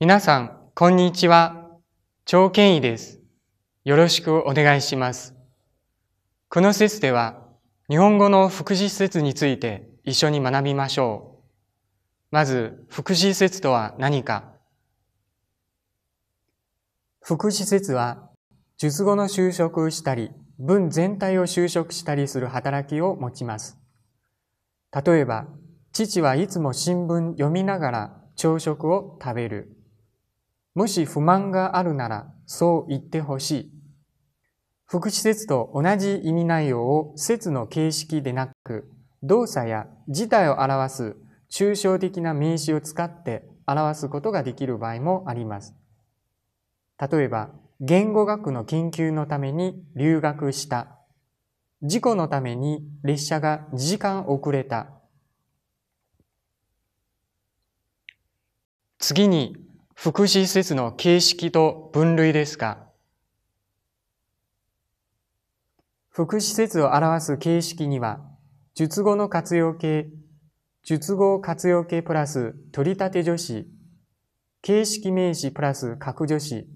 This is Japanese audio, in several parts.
皆さん、こんにちは。長健医です。よろしくお願いします。この説では、日本語の副詞説について一緒に学びましょう。まず、副詞説とは何か。副詞説は、術後の就職したり、文全体を就職したりする働きを持ちます。例えば、父はいつも新聞読みながら朝食を食べる。もし不満があるなら、そう言ってほしい。副施設と同じ意味内容を設の形式でなく、動作や事態を表す抽象的な名詞を使って表すことができる場合もあります。例えば、言語学の研究のために留学した。事故のために列車が2時間遅れた。次に、福祉施設の形式と分類ですか福祉施設を表す形式には、術後の活用形、術後活用形プラス取り立て助詞、形式名詞プラス格助詞、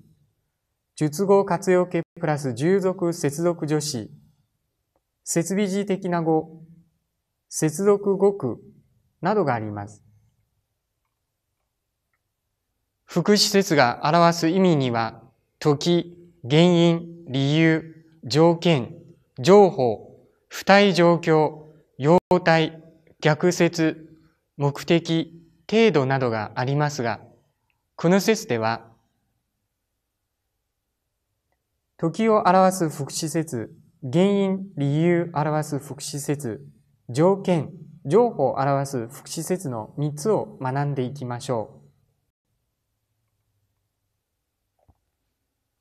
術後活用形プラス従属接続助詞、設備時的な語、接続語句などがあります。福祉説が表す意味には、時、原因、理由、条件、情報、不対状況、容態、逆説、目的、程度などがありますが、この説では、時を表す福祉説、原因、理由を表す福祉説、条件、情報を表す福祉説の3つを学んでいきましょう。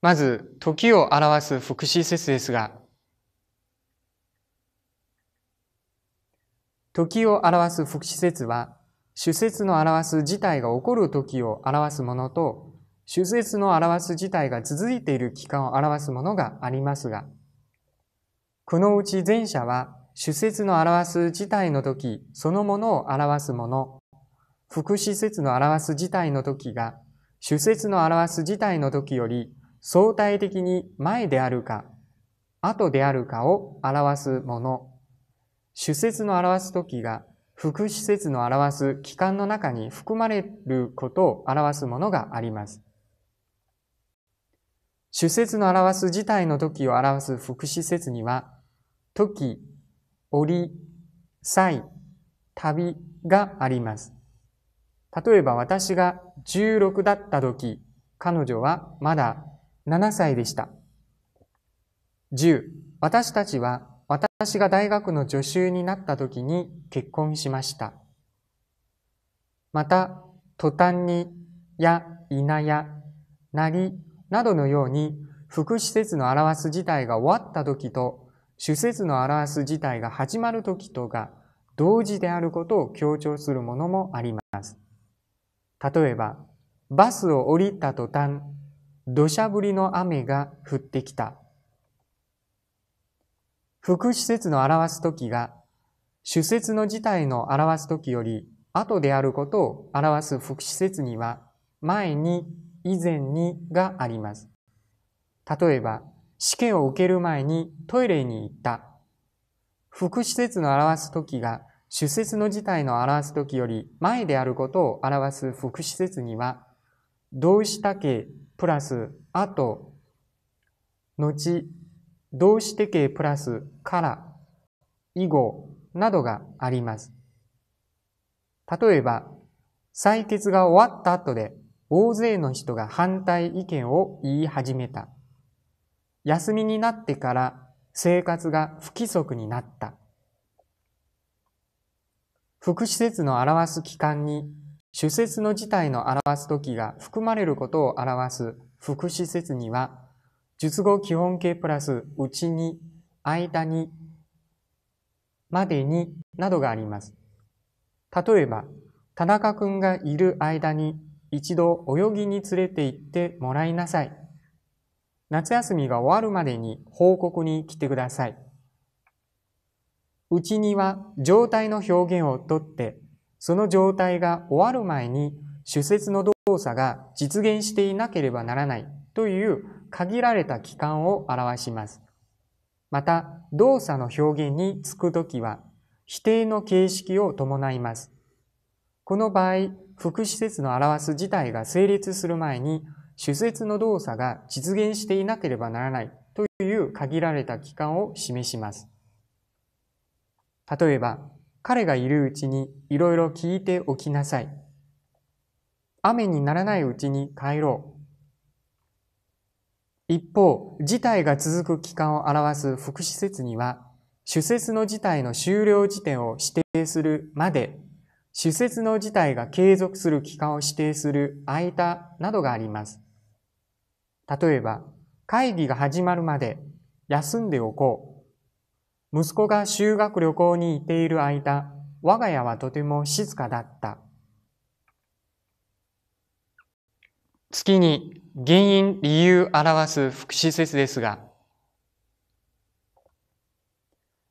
まず、時を表す福祉説ですが、時を表す福祉説は、主説の表す事態が起こる時を表すものと、主説の表す事態が続いている期間を表すものがありますが、このうち前者は、主説の表す事態の時そのものを表すもの、副詞説の表す事態の時が、主説の表す事態の時より相対的に前であるか、後であるかを表すもの。主節の表す時が、副主説の表す期間の中に含まれることを表すものがあります。主節の表す事態の時を表す副主説には、時、折、際、旅があります。例えば私が16だった時、彼女はまだ7歳でした。10、私たちは私が大学の助手になった時に結婚しました。また、途端に、や、いなや、なり、などのように、副施設の表す事態が終わった時と、主節の表す事態が始まる時とが同時であることを強調するものもあります。例えば、バスを降りた途端、土砂降りの雨が降ってきた。副施設の表す時が、主節の事態の表す時より、後であることを表す副施設には、前に、以前にがあります。例えば、試験を受ける前にトイレに行った。副施設の表す時が、主節の事態の表す時より前であることを表す副施設には、どうしたけプラス、あと、後、動詞的形プラス、から、以後、などがあります。例えば、採決が終わった後で、大勢の人が反対意見を言い始めた。休みになってから生活が不規則になった。福祉施設の表す期間に主節の事態の表す時が含まれることを表す副詞説には、述語基本形プラスうちに、間に、までになどがあります。例えば、田中くんがいる間に一度泳ぎに連れて行ってもらいなさい。夏休みが終わるまでに報告に来てください。うちには状態の表現をとってその状態が終わる前に主節の動作が実現していなければならないという限られた期間を表します。また、動作の表現につくときは、否定の形式を伴います。この場合、副施設の表す事態が成立する前に、主節の動作が実現していなければならないという限られた期間を示します。例えば、彼がいるうちにいろいろ聞いておきなさい。雨にならないうちに帰ろう。一方、事態が続く期間を表す副施設には、主節の事態の終了時点を指定するまで、主節の事態が継続する期間を指定する間などがあります。例えば、会議が始まるまで休んでおこう息子が修学旅行に行っている間、我が家はとても静かだった。月に原因、理由表す福祉説ですが、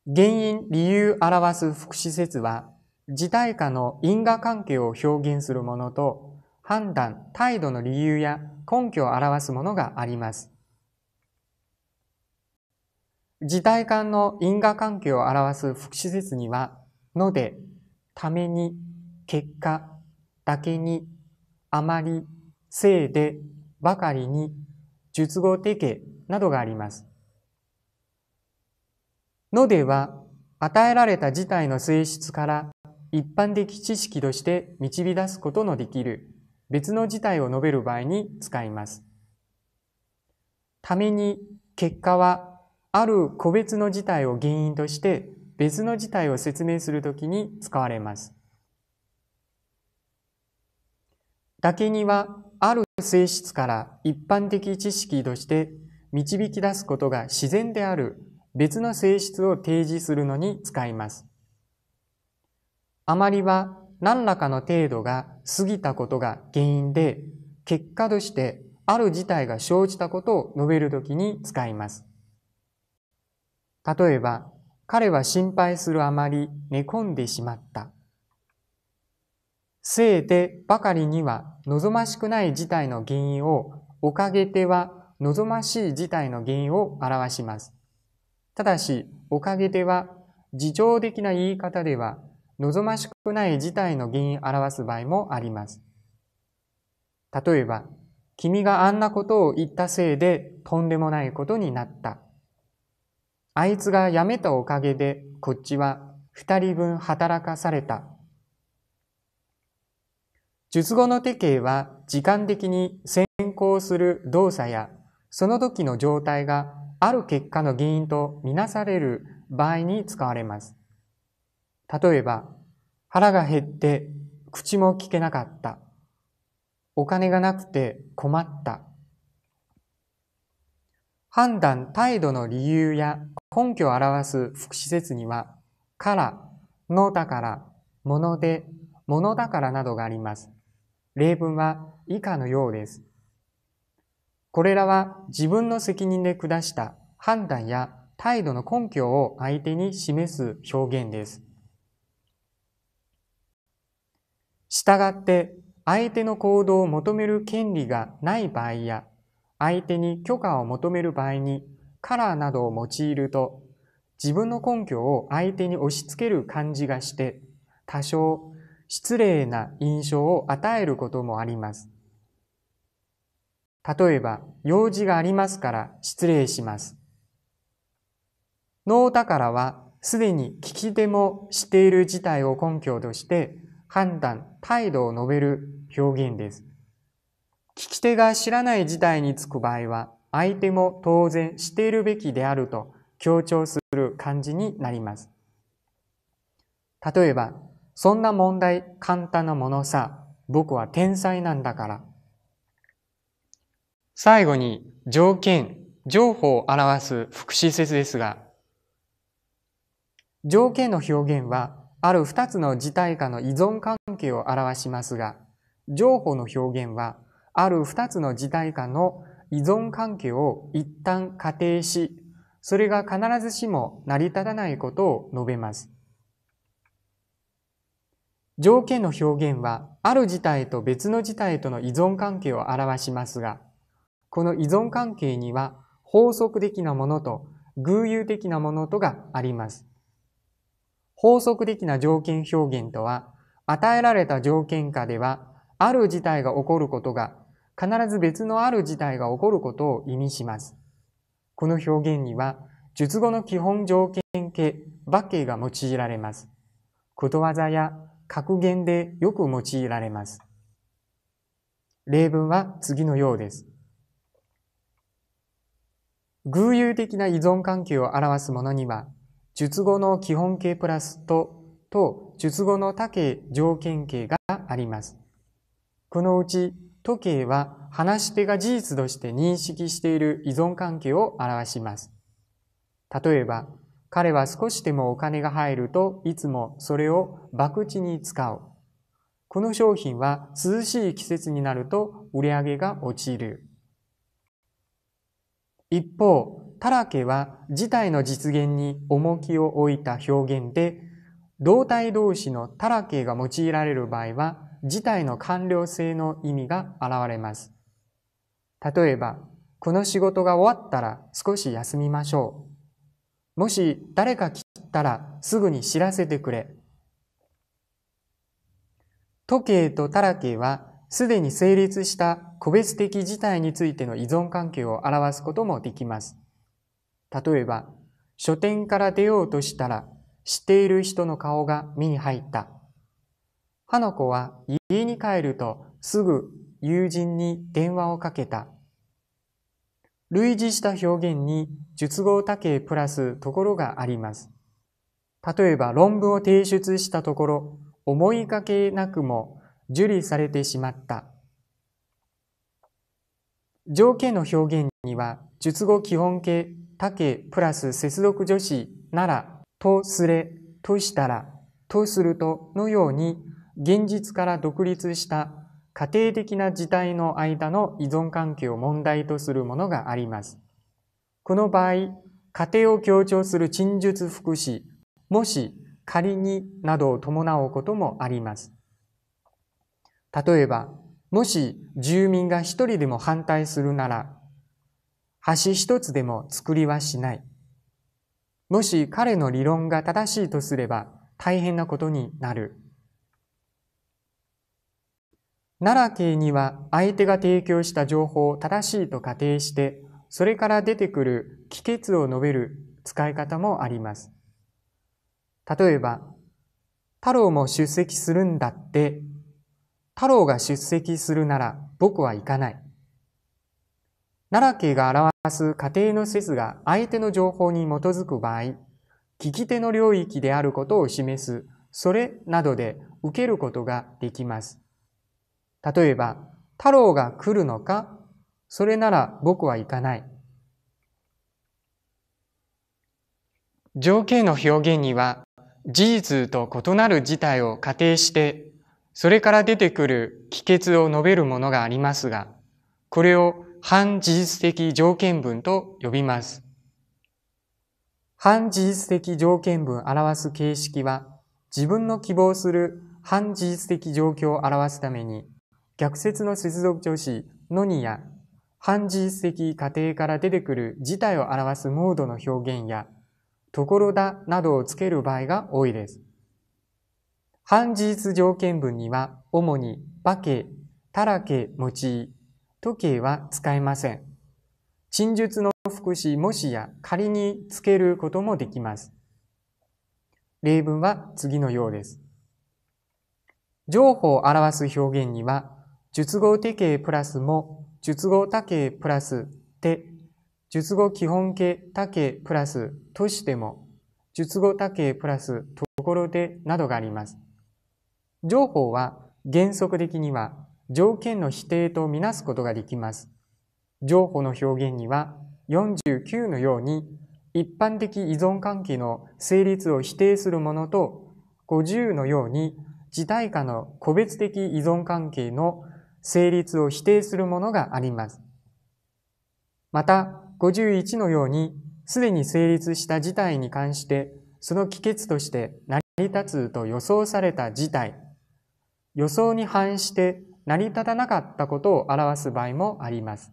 原因、理由表す福祉説は、事態下の因果関係を表現するものと、判断、態度の理由や根拠を表すものがあります。時代間の因果関係を表す副施設には、ので、ために、結果、だけに、あまり、せいで、ばかりに、術語的形などがあります。のでは、与えられた事態の性質から一般的知識として導き出すことのできる別の事態を述べる場合に使います。ために結果はある個別の事態を原因として別の事態を説明するときに使われます。だけにはある性質から一般的知識として導き出すことが自然である別の性質を提示するのに使います。あまりは何らかの程度が過ぎたことが原因で結果としてある事態が生じたことを述べるときに使います。例えば、彼は心配するあまり寝込んでしまった。えてばかりには望ましくない事態の原因を、おかげでは望ましい事態の原因を表します。ただし、おかげでは、自情的な言い方では、望ましくない事態の原因を表す場合もあります。例えば、君があんなことを言ったせいでとんでもないことになった。あいつが辞めたおかげでこっちは二人分働かされた。術後の手形は時間的に先行する動作やその時の状態がある結果の原因とみなされる場合に使われます。例えば、腹が減って口も聞けなかった。お金がなくて困った。判断態度の理由や根拠を表す副施設には、から、のだから、もので、ものだからなどがあります。例文は以下のようです。これらは自分の責任で下した判断や態度の根拠を相手に示す表現です。従って、相手の行動を求める権利がない場合や、相手に許可を求める場合にカラーなどを用いると自分の根拠を相手に押し付ける感じがして多少失礼な印象を与えることもあります。例えば、用事がありますから失礼します。脳だからはすでに聞き手もしている事態を根拠として判断、態度を述べる表現です。聞き手が知らない事態につく場合は、相手も当然しているべきであると強調する感じになります。例えば、そんな問題簡単なものさ、僕は天才なんだから。最後に条件、情報を表す副詞節ですが、条件の表現は、ある二つの事態下の依存関係を表しますが、情報の表現は、ある二つの事態下の依存関係を一旦仮定し、それが必ずしも成り立たないことを述べます。条件の表現は、ある事態と別の事態との依存関係を表しますが、この依存関係には法則的なものと偶有的なものとがあります。法則的な条件表現とは、与えられた条件下では、ある事態が起こることが必ず別のある事態が起こることを意味します。この表現には、術後の基本条件形、バケが用いられます。ことわざや格言でよく用いられます。例文は次のようです。偶有的な依存関係を表すものには、術後の基本形プラスと、と、術語の他形条件形があります。このうち、時計は話し手が事実として認識している依存関係を表します。例えば、彼は少しでもお金が入るといつもそれを博打に使う。この商品は涼しい季節になると売り上げが落ちる。一方、タラケは事態の実現に重きを置いた表現で、胴体同士のタラケが用いられる場合は、自体の完了性の意味が現れます。例えば、この仕事が終わったら少し休みましょう。もし誰か来たらすぐに知らせてくれ。時計とタラケはすでに成立した個別的事態についての依存関係を表すこともできます。例えば、書店から出ようとしたら知っている人の顔が目に入った。花子は家に帰るとすぐ友人に電話をかけた。類似した表現に術語竹プラスところがあります。例えば論文を提出したところ、思いがけなくも受理されてしまった。条件の表現には、術語基本形、竹プラス接続助詞なら、とすれ、としたら、とするとのように現実から独立した家庭的な事態の間の依存関係を問題とするものがあります。この場合、家庭を強調する陳述福祉、もし仮になどを伴うこともあります。例えば、もし住民が一人でも反対するなら、橋一つでも作りはしない。もし彼の理論が正しいとすれば大変なことになる。奈良系には相手が提供した情報を正しいと仮定して、それから出てくる帰結を述べる使い方もあります。例えば、太郎も出席するんだって、太郎が出席するなら僕は行かない。奈良系が表す仮定の説が相手の情報に基づく場合、聞き手の領域であることを示す、それなどで受けることができます。例えば、太郎が来るのかそれなら僕は行かない。条件の表現には、事実と異なる事態を仮定して、それから出てくる帰結を述べるものがありますが、これを反事実的条件文と呼びます。反事実的条件文を表す形式は、自分の希望する反事実的状況を表すために、逆説の接続助詞のにや反実的過程から出てくる事態を表すモードの表現や、ところだなどをつける場合が多いです。反事実条件文には主に化け、たらけ用い、時計は使えません。陳述の副詞もしや仮につけることもできます。例文は次のようです。情報を表す表現には述語手形プラスも、述語多形プラスで、述語基本形多形プラスとしても、述語多形プラスところでなどがあります。情報は原則的には条件の否定とみなすことができます。情報の表現には49のように一般的依存関係の成立を否定するものと50のように事態下の個別的依存関係の成立を否定するものがあります。また、51のように、すでに成立した事態に関して、その帰結として成り立つと予想された事態、予想に反して成り立たなかったことを表す場合もあります。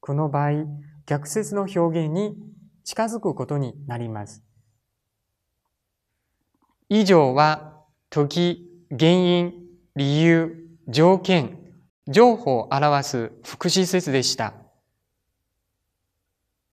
この場合、逆説の表現に近づくことになります。以上は、時、原因、理由、条件情報を表す副詞説でした。